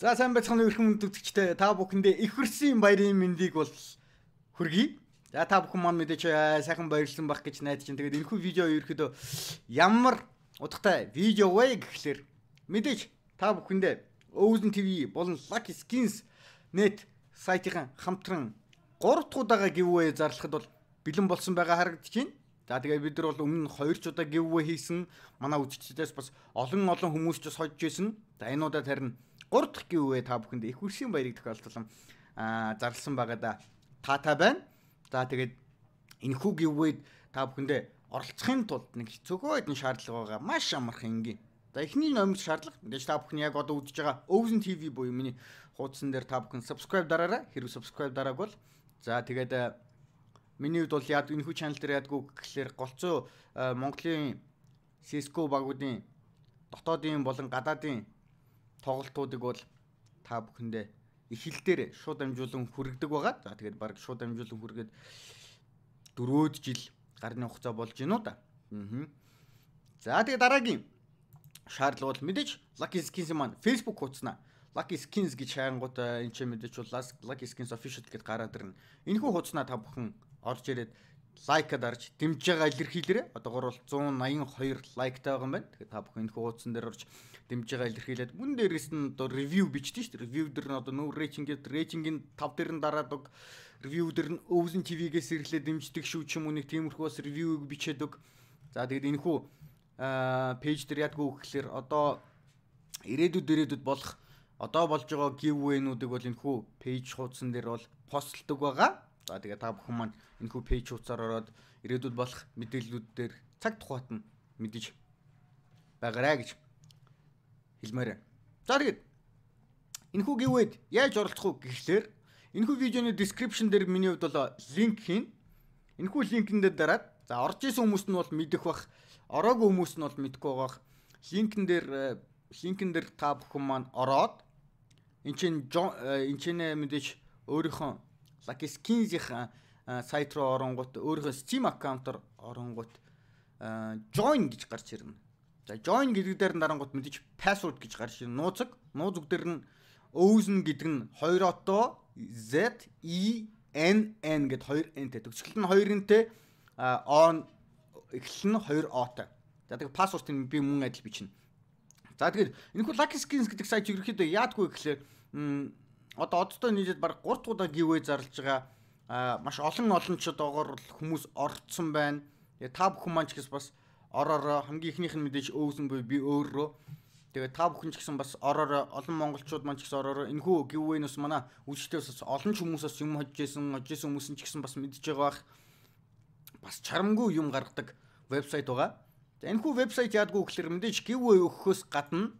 За сайн байцгаана уу хүмүүс үзэгчтэй та бүхэндээ их хөрсөн баярын мэндийг бол хүргэе. За та бүхэн маань мэдээч э, сайхан баярлсан байх гэж найдаж байна. Тэгээд энэхүү видео ерөөхдөө ямар утгатай видео вэ гэхлээр мэдээж та бүхэндээ Ozen TV болон Lucky Skins net сайтын хамтран 3 дахь удаага giveaway зарлахад бол бэлэн болсон байгаа харагдаж байна. За тэгээ бид нар бол өмнө нь 2 ч удаа giveaway хийсэн. Манай үзэгчдээс бас олон олон хүмүүс ч бас хожиж исэн. За энэ удаад харин 3 дахь гүйвээ та бүхэнд их үршийн баярыг тохиолдсон аа зарласан байгаа да. Та та байна. За тэгээд энэхүү гүйвээд та бүхэндээ оролцохын тулд нэг хэцүүхөө хэдэн шаардлага байгаа. Маш амархан энгийн. За эхний номер шаардлага мэдээж та бүхэн яг одоо үзэж байгаа Өвсөн ТV буюу миний хуудсан дээр та бүхэн subscribe дараарай. Хэрвээ subscribe дараагүй бол за тэгээд э, миний хувьд бол яг энэ хүү чанал дээр ядгүй гэхлээр голцоо э, Монголын Cisco багуудын дотоодын болон гадаадын тоглолтуудыг бол та бүхэндээ эхлэлээр шууд амжуулан хүргэдэг байгаа. За тэгээд баг шууд амжуулан хүргээд дөрөвд жил гарны хугацаа болж гинүү да. Аа. За тэгээд дараагийн шаардлага бол мэдээж Lucky Skins маань Facebook хуудаснаа. Lucky Skins гэж хайнгууд э, энэ ч мэдээж бол Lucky Skins official гэдээ гараад ирнэ. Энэхүү хуудаснаа та бүхэн орж ирээд лайка дарж дэмжиж байгаа илэрхийлээрээ одоогор бол 182 лайктай байгаа юм байна. Тэгэхээр та бүхэн энэ хуудсан дээр орж дэмжиж байгаа илэрхийлээд мөн дээрээс нь одоо ревю бичдэг шүү дээ. Ревю дээр нь одоо нөө рейтингээд рейтингийн 5 дээр нь дараад уг ревю дээр нь өвзөн телевигээс ирлээ дэмждэг шүү ч юм уу нэг тиймэрхүү бас ревюг бичээд үг. За тэгээд энэхүү пэйж дээр ядгүй өгөхлөөр одоо ирээдүйд ирээдүйд болох одоо болж байгаа гіввэйнүүдийг бол энэхүү пэйж хуудсан дээр бол постлдог байгаа. За тэгээ та бүхэн маань энэ хүү пэйж хуудасаар ороод ирээдүйд болох мэдээллүүд дээр цаг тухайт нь мэдэж байгаарэ гэж хэлмээрээ. За тэгээд энэ хүү гівэд яаж оролцох вэ гэхлээр энэ хүү видеоны description дээр миний хувьд бол линк хийн. Энэ хүү линкэндээ дараад за орж исэн хүмүүс нь бол мэдэх бах, ороогүй хүмүүс нь бол мэдэхгүй бах. Линкэн дээр линкэн э, дээр та бүхэн маань ороод энэ чинь э, энэ чинь мэдээж өөрийнхөө Lucky Skins-ийн сайт руу оронгууд өөрийнхөө Steam аккаунтаар оронгууд join гэж гарч ирнэ. За join гэдэг дээр дарангууд мэдээж password гэж гарч ирнэ. Нууцэг, нууцэг дээр нь Ozen гэдэг нь 2 ото Z E N N гэд 2 N тэй. Төгсгөл нь 2 N тэй on эхлэл нь 2 O тэй. За тэгээ password нь би мөн адил бичнэ. За тэгээд энэ хүү Lucky Skins гэдэг сайт ерөөхдөө яадгүй гэхлээр одоо одтой нийлээд баг 3 удаа гівэ зарлж байгаа маш олон олончдоогоор хүмүүс орцсон байна. Та бүхэн маань ч гэсэн бас ороороо хамгийн ихнийх нь мэдээж өвсөн буй би өөрөө. Тэгээ та бүхэн ч гэсэн бас ороороо олон монголчууд маань ч гэсэн ороороо энхүү гівэнэс манай үйлчлээс олон ч хүмүүсээс юм хожиж исэн, хожиж исэн хүмүүс ч гэсэн бас мэдж байгаа бах. Бас чарамгүй юм гаргадаг вебсайт байгаа. За энэхүү вебсайт яадгүй гэхэлэр мэдээж гівэ өгөхөөс гадна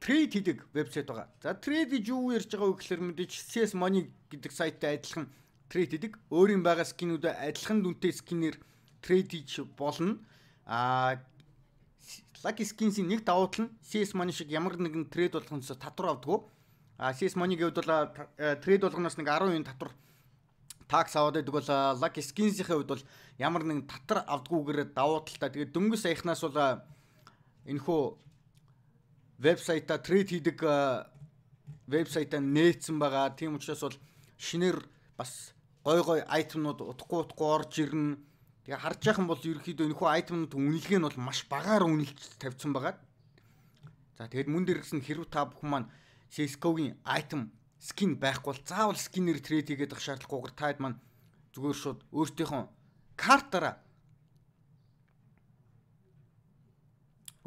трейд хийдэг вебсайт байгаа. За трейд гэж юу ярьж байгаа вэ гэхээр мэдээж CS Money гэдэг сайттай адилхан трейд хийдэг. Өөрийн байгаа скинүүдэд адилхан дүнтэй скинээр трейд хийж болно. А Lucky Skins-ийн нэг давуу тал нь CS Money шиг ямар нэгэн трейд болгоноос татвар авдаггүй. А CS Money гэвд бол трейд болгоноос нэг 10 үн татвар такс аваад байдаг бол Lucky Skins-ийн хувьд бол ямар нэгэн татвар авдаггүйгээр давуу талтай. Тэгээд дөнгөс саяхнаас бол энэхүү вебсайта трейд хийдэг вебсайтаа нээсэн байгаа. Тийм учраас бол шинээр бас гой гой айтмнууд утгагүй утгагүй орж ирнэ. Тэгээ харж яхан бол ерөөхдөө энэ хүү айтмнууд үнэлгээ нь бол маш багаар үнэлж тавьсан байгаа. За тэгээд мөн дээрсэн хэрв та бүхэн маань CS:GO-гийн item skin байхгүй бол заавал skin-ээр трейд хийгээд ах шаардлагагүйгээр таад маань зүгээр шууд өөртөөхөн картаараа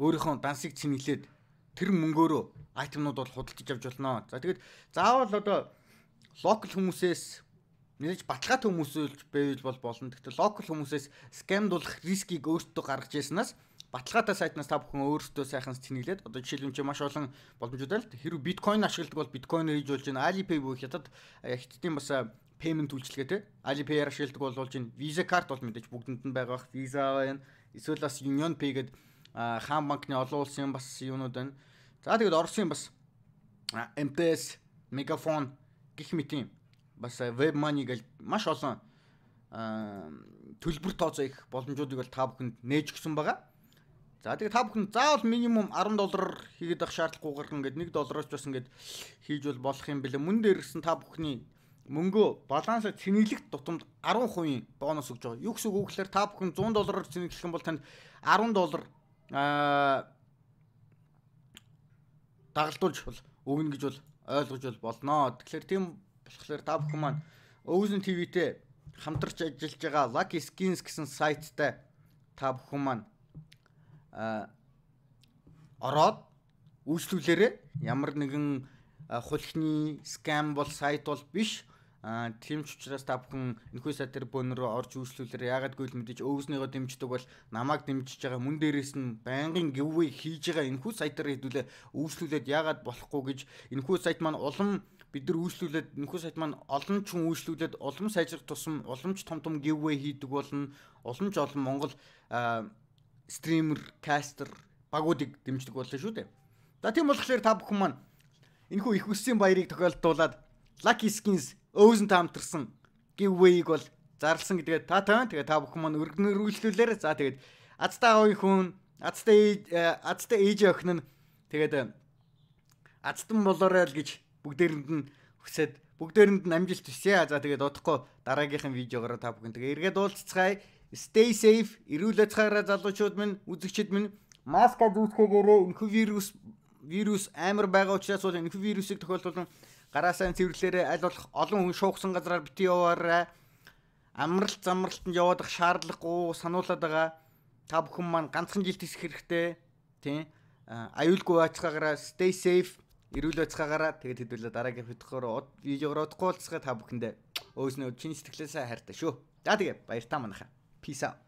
өөрийнхөө дансыг цэнгэлээд тэр мөнгөөрөө айтемнууд бол худалдаж авч болно. За тэгээд заавал одоо локал хүмүүсээс мэдээж баталгаатай хүмүүсүүлж байвал бол болно. Гэхдээ локал хүмүүсээс скамд болох рискийг өөртөө гаргаж яснаас баталгаатай сайтнаас та бүхэн өөртөө сайхан сэтгэлээд одоо жишээлбэл чи маш олон боломжуудаа л хэрв биткойн ашигладаг бол биткойноор хийж болж байна. Alipay бүх хятад хятадын бас payment үйлчилгээ те. Alipay-аар ашигладаг бол болж байна. Visa card бол мэдээж бүгдэнд нь байгаа бах. Visa байна. Эсвэл бас Union Pay гэдэг хаан банкны олон улсын бас юунууд байна. За тэгээд Оросын бас МТС, Мегафон гих мэтийн бас веб мани гэл маш олон төлбөр тооцоо их боломжуудыг бол та бүхэнд нээж өгсөн байгаа. За тэгээд та бүхэн заавал минимум 10 доллараар хийгээд авах шаардлагагүйгээр ингээд 1 доллараас ч бас ингээд хийж бол болох юм бэлээ. Мөн дээр гэсэн та бүхний мөнгөө балансаа цэнэглэх тутамд 10% бонус өгж байгаа. Юу гэсэн үг вэ гэхээр та бүхэн 100 доллараар цэнэглэх юм бол танд 10 доллар аа дагалдуулж бол өгнө гэж бол ойлгож бол болноо. Тэгэхээр тийм болохоор та бүхэн маань Өвсөн ТВ-тэй хамтарч ажиллаж байгаа Lucky Skins гэсэн сайттай та бүхэн маань аа ороод үйлчлүүлээрэ ямар нэгэн хулхны скам бол сайт бол биш Аа тийм ч учраас та бүхэн энэхүү сайтар бөөн рүү орж үйлчлүүлээрэй. Ягаад гэвэл мэдээж өвснийгөө дэмждэг бол намайг дэмжиж байгаа мөн дээрээс нь байнгын гіввэ хийж байгаа энэхүү сайтар хэдүүлээ үйлчлүүлээд ягаад болохгүй гэж энэхүү сайт маань улам бид нар үйлчлүүлээд нөхөс сайт маань олон ч хүн үйлчлүүлээд улам сайжрах тусам уламж том том гіввэ хийдэг болно. Улам ч олон Монгол стример, кастер багуудыг дэмждэг болно шүү дээ. За тийм болохоор та бүхэн маань энэхүү их үсгийн баярыг тохиолдуулаад Lucky Skins өвсөн таамтарсан гіввэйг бол зарлсан гэдгээ та тавина. Тэгээ та бүхэн маань өргөнөрүүлүүлээрэ. За тэгээд Азтай аавын хүн, Азтай э, Азтай ээж охин нь тэгээд э, Азтан болоорой л гэж бүгдээрэнд нь хүсээд бүгдээрэнд нь амжилт хүсье. За тэгээд удахгүй дараагийнхын видеогоор та бүхэн тэгээ эргээд уулзцгаая. Stay safe. Ирүүлээ цагаараа залуучууд минь, үзэгчид минь маска зүүсгээгээрээ энхүү вирус вирус амар байгаа учраас бол энэ вирусыг тохиолдолн гараасаа цэвэрлэлээрээ аль болох олон хүн шуухсан газараар бити яваарай. Амралт замралтанд яваадах шаардлагагүй сануулад байгаа. Та бүхэн маань ганцхан жилт хэсэх хэрэгтэй. Тийм. Аюулгүй байцгаагаараа stay safe эрүүл байцгаагаараа тэгээд хэдүүлээ дараагийн хөтөхөөр видеогоор удахгүй болцгаа та бүхэндээ өөснөө чин сэтгэлээсээ хайртай шүү. За тэгээ баяр та манайхаа. Peace out.